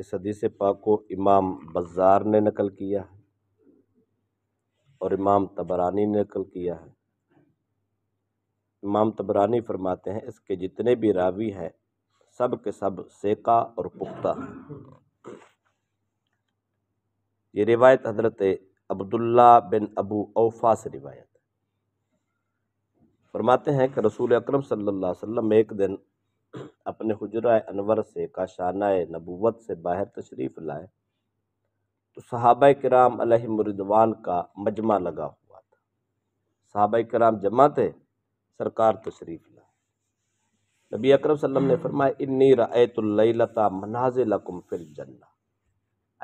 इस हदीस पाक को इमाम बज़ार ने नकल किया है और इमाम तबरानी ने नकल किया है इमाम तबरानी फरमाते हैं इसके जितने भी रावी हैं सब के सब सेका और पुख्ता हैं ये रिवायत हजरत अब्दुल्ला बिन अबू अवफा से रिवायत फरमाते हैं कि रसूल अकरम सल्लल्लाहु अलैहि वसल्लम एक दिन अपने हजरा अनवर से काशाना नबूत से बाहर तशरीफ़ लाए तो सहाब कराम मरदवान का मजमा लगा हुआ था सहाब कराम जमा थे सरकार तशरीफ़ लाए नबी अकरम सल्लम ने फरमाया इन्नी रायतुल्लता लकुम फिल जन्ना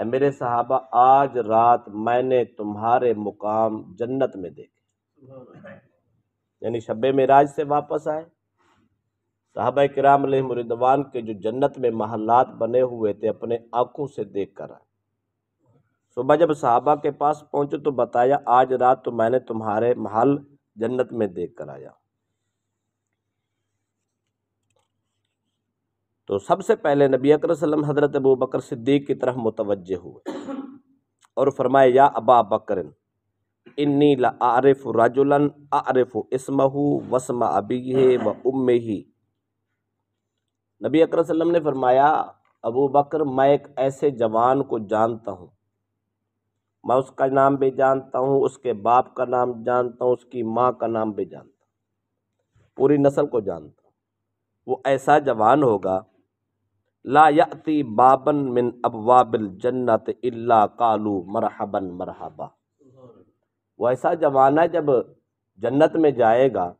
अ मेरे साहबा आज रात मैंने तुम्हारे मुकाम जन्नत में देखे यानी शब मेराज से वापस आए साहब कराम मुरिदवान के जो जन्नत में महलात बने हुए थे अपने आँखों से देख कर आए सुबह जब साहबा के पास पहुँचे तो बताया आज रात तो मैंने तुम्हारे महल जन्नत में देख कर आया तो सबसे पहले नबी अकर हज़रत अबू बकर सिद्दीक की तरफ मुतवज हुए और फरमाए या अबा बकर इन्नी ला आरिफ रजुलन आरिफ इसमहू वसम अबी व उम ही नबी अकर वसल्लम ने फरमाया अबू बकर मैं एक ऐसे जवान को जानता हूँ मैं उसका नाम भी जानता हूँ उसके बाप का नाम जानता हूँ उसकी माँ का नाम भी जानता हूँ पूरी नस्ल को जानता हूँ वो ऐसा जवान होगा लायाति बाबन मिन अबवाबिल जन्नत इल्ला कालू मरहबन मरहबा वो ऐसा है जब जन्नत में जाएगा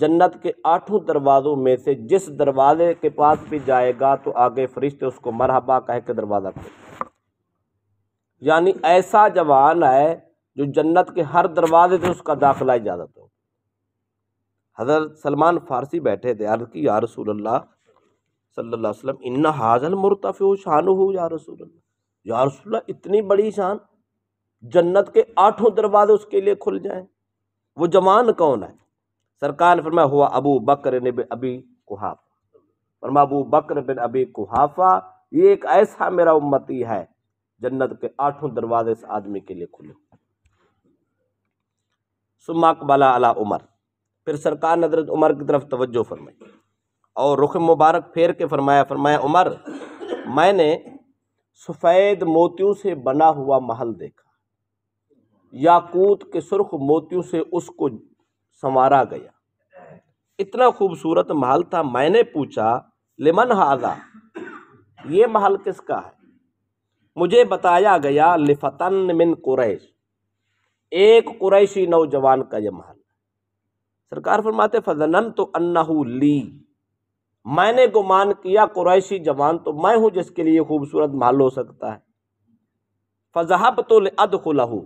जन्नत के आठों दरवाज़ों में से जिस दरवाज़े के पास भी जाएगा तो आगे फरिश्ते उसको मरहबा कह के दरवाज़ा खोल यानी ऐसा जवान है जो जन्नत के हर दरवाजे से उसका दाखिला इजाज़त हो हज़रत सलमान फ़ारसी बैठे थे अर्ज की या रसूल अल्लाह इन्ना हाजल मुरतफ़ शान हो या रसूल अल्लाह या रसूल इतनी बड़ी शान जन्नत के आठों दरवाजे उसके लिए खुल जाए वो जवान कौन है सरकार ने फरमाया हुआ अबू बकर अबी कुहाफा फरमा अबू बकर बिन अबी कुहाफा ये एक ऐसा मेरा उम्मती है जन्नत के आठों दरवाजे इस आदमी के लिए खुले सुमाकबला अला उमर फिर सरकार नजर उमर की तरफ तवज्जो फरमाई और रुख मुबारक फेर के फरमाया फरमाया उमर मैंने सफ़ेद मोतियों से बना हुआ महल देखा याकूत के सुर्ख मोतियों से उसको संवारा गया इतना खूबसूरत महल था मैंने पूछा लिमन हाजा ये महल किसका है मुझे बताया गया लिफतन मिन कुरैश एक कुरैशी नौजवान का यह महल सरकार फरमाते फजनन तो अन्नाहू ली मैंने गुमान किया कुरैशी जवान तो मैं हूं जिसके लिए खूबसूरत महल हो सकता है फजहब तो अदखलहू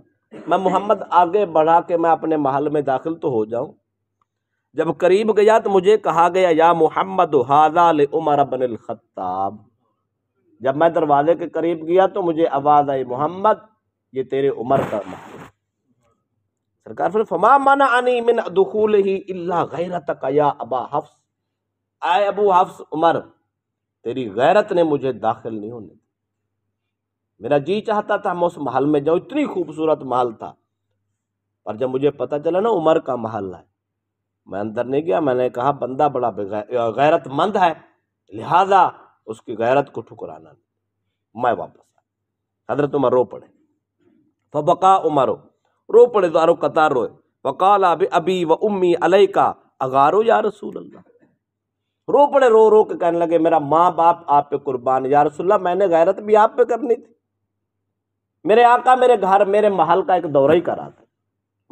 मैं मोहम्मद आगे बढ़ा के मैं अपने महल में दाखिल तो हो जाऊं जब करीब गया तो मुझे कहा गया या मोहम्मद हादाल उमर बन ख़त्ताब जब मैं दरवाजे के करीब गया तो मुझे आवाज़ आई मोहम्मद ये तेरे उमर का महल सरकार फिर फमा माना आनी मिन दुखूल ही इल्ला गैरत का या अबा हफ्स आए अबू हफ्स उमर तेरी गैरत ने मुझे दाखिल नहीं होने दिया मेरा जी चाहता था मैं उस महल में जाऊँ इतनी खूबसूरत महल था पर जब मुझे पता चला ना उमर का महल है मैं अंदर नहीं गया मैंने कहा बंदा बड़ा गैरतमंद है लिहाजा उसकी गैरत को ठुकराना नहीं मैं वापस आया हजरत उमर रो पड़े फबका उमर रो पड़े तो कतार रोए अभी अभी व उम्मी अलई का अगारो या रसूल अल्लाह रो पड़े रो रो के कहने लगे मेरा माँ बाप आप पे कुर्बान या रसूल्ला मैंने गैरत भी आप पे करनी थी मेरे आका मेरे घर मेरे महल का एक दौरा ही करा था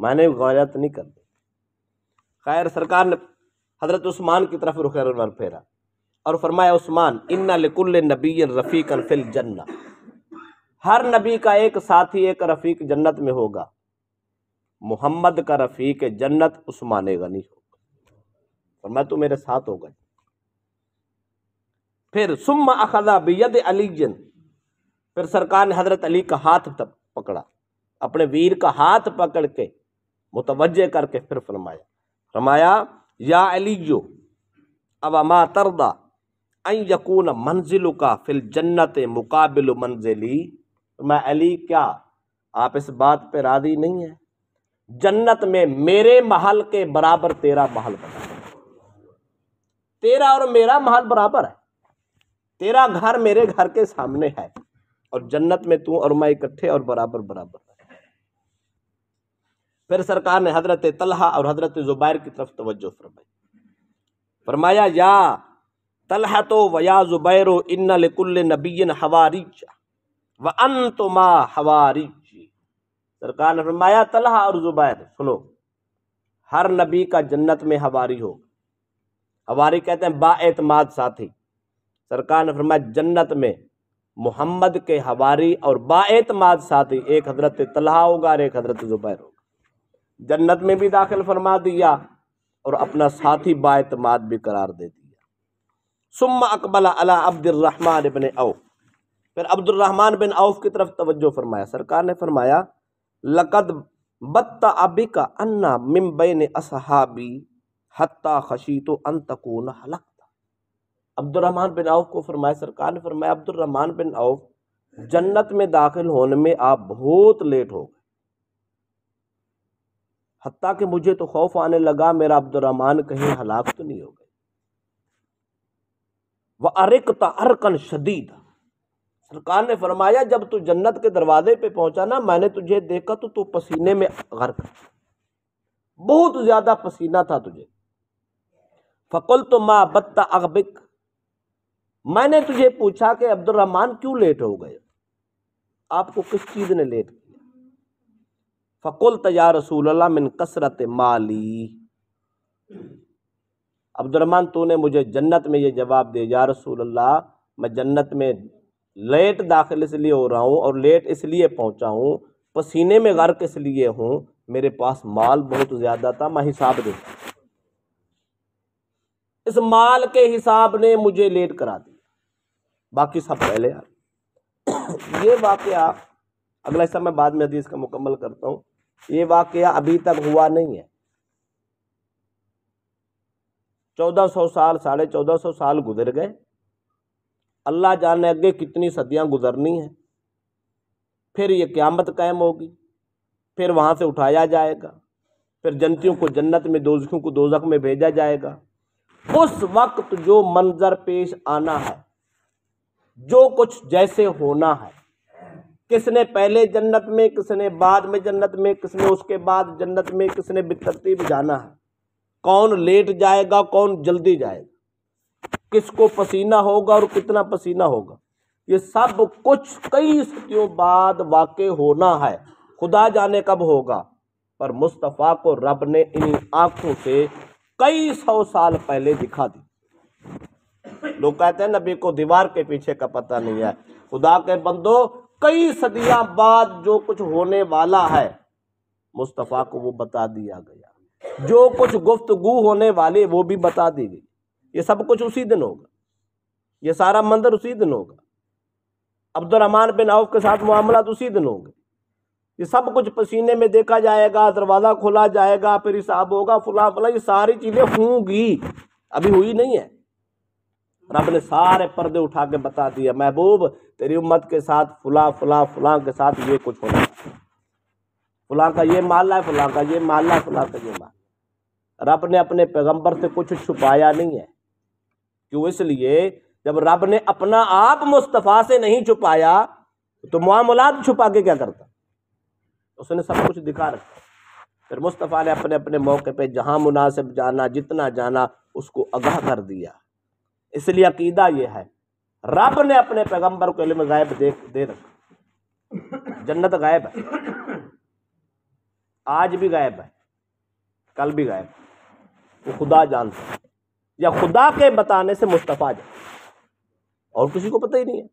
मैंने गौरत नहीं कर दी खैर सरकार ने हजरत उस्मान की तरफ रुख फेरा और फरमाया उस्मान इन्ना लिकुल्ल नबी रफ़ीक फिल जन्ना हर नबी का एक साथी एक रफ़ीक जन्नत में होगा मोहम्मद का रफ़ीक जन्नत उस्मान गनी होगा फरमाया तू मेरे साथ होगा फिर सुम्मा अखदा अली जन्न फिर सरकार ने हजरत अली का हाथ पकड़ा अपने वीर का हाथ पकड़ के मुतवजह करके फिर फरमाया फरमाया या जो अब अमा तरदा अन यकून मंजिल का फिल जन्नत मुकाबिल मंजिली मैं अली क्या आप इस बात पे राजी नहीं है जन्नत में मेरे महल के बराबर तेरा महल बना तेरा और मेरा महल बराबर है तेरा घर मेरे घर के सामने है और जन्नत में तू और मैं इकट्ठे और बराबर बराबर फिर सरकार ने हजरत तलहा और हजरत ज़ुबैर की तरफ तवज्जो फरमाई फरमाया या तलहा तो वया ज़ुबैर इन्ना लिकुल्ल नबीन हवारीजा व अन तो सरकार ने फरमाया तलहा और ज़ुबैर सुनो हर नबी का जन्नत में हवारी हो हवारी कहते हैं बातमाद साथी सरकार ने फरमाया जन्नत में मोहम्मद के हवारी और बातमाद साथी एक हजरत तलहा होगा और एक हजरत ज़ुबैर होगा जन्नत में भी दाखिल फरमा दिया और अपना साथी बातमाद भी करार दे दिया सुम अकबल अला अब्दुलरहमान बिन औफ फिर अब्दुलरहमान बिन औफ की तरफ तवज्जो फरमाया सरकार ने फरमाया लकद बत्ता अबी का अन्ना मिम्बई ने असहाबी हत्ता खशी तो अंतकून हलक अब्दुलरहमान बिन आउफ को फरमाया सरकार ने फरमाया अब्दुलरहमान बिन आउफ जन्नत में दाखिल होने में आप बहुत लेट हो गए हती कि मुझे तो खौफ आने लगा मेरा अब्दुलरहमान कहीं हलाक तो नहीं हो गए वह अरकता अरकन शदीद सरकार ने फरमाया जब तू जन्नत के दरवाजे पे पहुंचा ना मैंने तुझे देखा तो तू पसीने में गर्क बहुत ज़्यादा पसीना था तुझे फ़कुल तो माँ बत्ता अकबिक मैंने तुझे पूछा कि अब्दुलरहमान क्यों लेट हो गए आपको किस चीज़ ने लेट किया फ़कुल तया रसूल मिन कसरत माली अब्दुलरहमान तूने मुझे जन्नत में ये जवाब दे या रसूल अल्लाह मैं जन्नत में लेट दाखिल इसलिए हो रहा हूँ और लेट इसलिए पहुंचा हूँ पसीने में गर्क इसलिए हूँ मेरे पास माल बहुत ज़्यादा था मैं हिसाब देता इस माल के हिसाब ने मुझे लेट करा दिया बाकी सब पहले यार ये वाक्य अगला हिस्सा मैं बाद में हदीस का मुकम्मल करता हूँ ये वाक्य अभी तक हुआ नहीं है चौदह सौ साल साढ़े चौदह सौ साल गुजर गए अल्लाह जाने अगे कितनी सदियाँ गुजरनी हैं फिर ये क़्यामत कायम होगी फिर वहाँ से उठाया जाएगा फिर जनतियों को जन्नत में दोजखियों को दोजख में भेजा जाएगा उस वक्त जो मंजर पेश आना है जो कुछ जैसे होना है किसने पहले जन्नत में किसने बाद में जन्नत में किसने उसके बाद जन्नत में किसने बेतरतीब जाना है कौन लेट जाएगा कौन जल्दी जाएगा किसको पसीना होगा और कितना पसीना होगा ये सब कुछ कई स्थितियों बाद वाक़ होना है खुदा जाने कब होगा पर मुस्तफ़ा को रब ने इन आँखों से कई सौ साल पहले दिखा दी लोग कहते हैं नबी को दीवार के पीछे का पता नहीं है खुदा के बंदो कई सदियां बाद जो कुछ होने वाला है मुस्तफ़ा को वो बता दिया गया जो कुछ गुफ्तगु होने वाले वो भी बता दी गई ये सब कुछ उसी दिन होगा ये सारा मंदिर उसी दिन होगा अब्दुलरहमान बिन औफ के साथ मामला तो उसी दिन होंगे ये सब कुछ पसीने में देखा जाएगा दरवाज़ा खोला जाएगा फिर हिसाब होगा फुला फुला ये सारी चीज़ें होंगी अभी हुई नहीं है रब ने सारे पर्दे उठा के बता दिया महबूब तेरी उम्मत के साथ फुला फुला फुला के साथ ये कुछ होना फुला का ये माला है फुला का ये माला है फुला का ये माला रब ने अपने पैगंबर से कुछ छुपाया नहीं है क्यों इसलिए जब रब ने अपना आप मुस्तफ़ा से नहीं छुपाया तो मामलात छुपा के क्या करता उसने सब कुछ दिखा रखा फिर मुस्तफ़ा ने अपने अपने मौके पे जहाँ मुनासिब जाना जितना जाना उसको आगाह कर दिया इसलिए अकीदा यह है रब ने अपने पैगम्बर को इलम गायब दे दे रखा जन्नत गायब है आज भी गायब है कल भी गायब वो खुदा जानता है या खुदा के बताने से मुस्तफ़ा जाए और किसी को पता ही नहीं है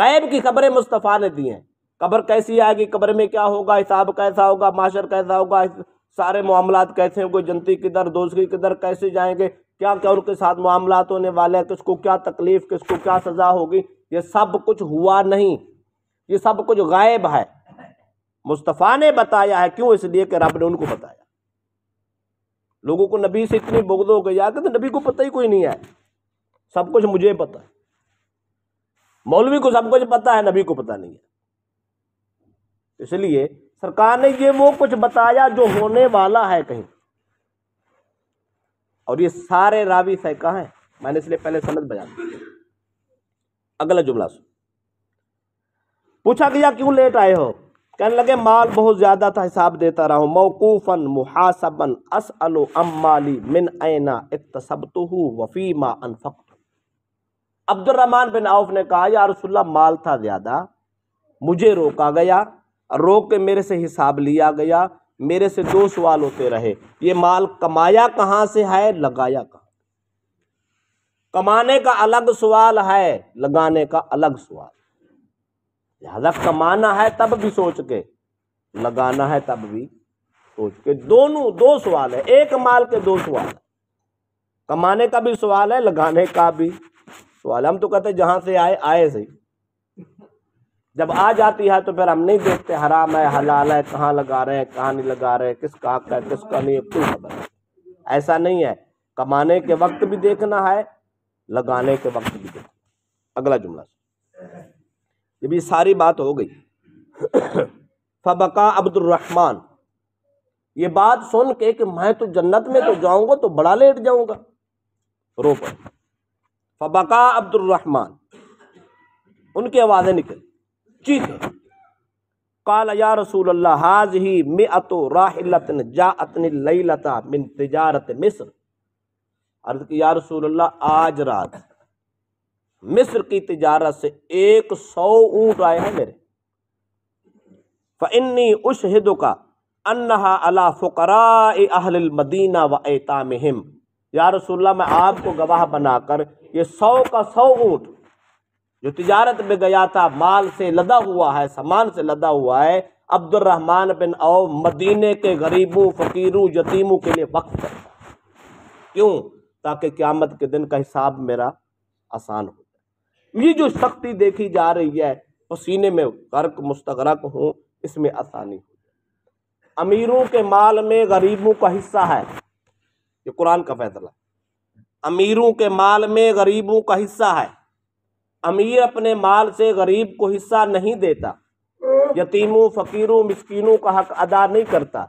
गायब की खबरें मुस्तफ़ा ने दी हैं कब्र कैसी आएगी कब्र में क्या होगा हिसाब कैसा होगा माशर कैसा होगा सारे मामला कैसे होंगे जनती किधर दोस्ती किधर कैसे जाएंगे क्या क्या उनके साथ मामला होने वाले हैं किसको क्या तकलीफ किसको क्या सज़ा होगी ये सब कुछ हुआ नहीं ये सब कुछ गायब है मुस्तफ़ा ने बताया है क्यों इसलिए कि रब ने उनको बताया लोगों को नबी से इतनी बोगदो हो गई यार तो नबी को पता ही कोई नहीं है सब कुछ मुझे पता है मौलवी को सब कुछ पता है नबी को पता नहीं है इसलिए सरकार ने ये वो कुछ बताया जो होने वाला है कहीं और ये सारे रावी कहा है मैंने इसलिए पहले सनत बजा दी अगला जुमला सुन पूछा गया क्यों लेट आए हो कहने लगे माल बहुत ज़्यादा था हिसाब देता रहा हूं मौकूफ़न मुहासबन अस अलो अमाली मिन ऐना इकतसब तो वफ़ीमा अनफक्त अब्दुलरहमान बिन आउफ ने कहा यार रसुल्ला माल था ज़्यादा मुझे रोका गया रोक के मेरे से हिसाब लिया गया मेरे से दो सवाल होते रहे ये माल कमाया कहाँ से है लगाया कहाँ कमाने का अलग सवाल है लगाने का अलग सवाल लिहाजा कमाना है तब भी सोच के लगाना है तब भी सोच के दोनों दो सवाल है एक माल के दो सवाल है कमाने का भी सवाल है लगाने का भी सवाल हम तो कहते जहां से आए आए सही जब आ जाती है तो फिर हम नहीं देखते हराम है हलाल है कहाँ लगा रहे हैं कहाँ नहीं लगा रहे हैं किसका हक है किसका नहीं है खबर ऐसा नहीं है कमाने के वक्त भी देखना है लगाने के वक्त भी देखना अगला जुमला जब ये सारी बात हो गई फबका अब्दुलरहमान ये बात सुन के कि मैं तो जन्नत में तो जाऊंगा तो बड़ा लेट जाऊंगा रो पर फबका अब्दुलरहमान उनकी आवाज़ें निकली चीख काल या रसूल अल्लाह हाज ही मे अतो राहलतन जा अतन लता मिन तजारत मिस्र अर्ज की या रसूल अल्लाह आज रात मिस्र की तजारत से एक सौ ऊंट आए हैं मेरे फ़न्नी उश हिदो का अन्हा अला फ़ुकरा अहल मदीना व एताम या रसोल्ला मैं आपको गवाह बनाकर ये सौ का सौ ऊंट जो तजारत में गया था माल से लदा हुआ है सामान से लदा हुआ है अब्दुलरहमान बिन औ मदीने के गरीबों फ़कीरों यतीमों के लिए वक्त करता क्यों ताकि क़्यामत के दिन का हिसाब मेरा आसान हो जाए ये जो सख्ती देखी जा रही है पसीने में गर्क मुस्तरक हूँ इसमें आसानी हो जाए अमीरों के माल में गरीबों का हिस्सा है ये कुरान का फैसला अमीरों के माल में गरीबों का हिस्सा है अमीर अपने माल से गरीब को हिस्सा नहीं देता यतीमों फ़कीरों मिसकीनों का हक अदा नहीं करता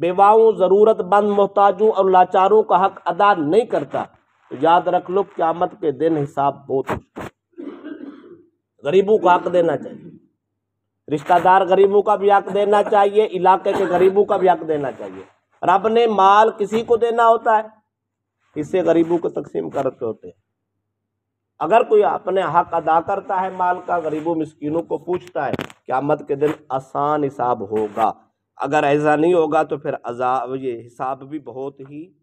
बेवाओं ज़रूरतमंद मोहताजों और लाचारों का हक अदा नहीं करता तो याद रख लो क्यामत के दिन हिसाब बहुत गरीबों का हक देना चाहिए रिश्तेदार गरीबों का भी हक देना चाहिए इलाके के गरीबों का भी हक देना चाहिए रब ने माल किसी को देना होता है इससे गरीबों को तकसीम करते होते हैं अगर कोई अपने हक अदा करता है माल का गरीबों मिसकिनों को पूछता है क्यामत के दिन आसान हिसाब होगा अगर ऐसा नहीं होगा तो फिर अजाब ये हिसाब भी बहुत ही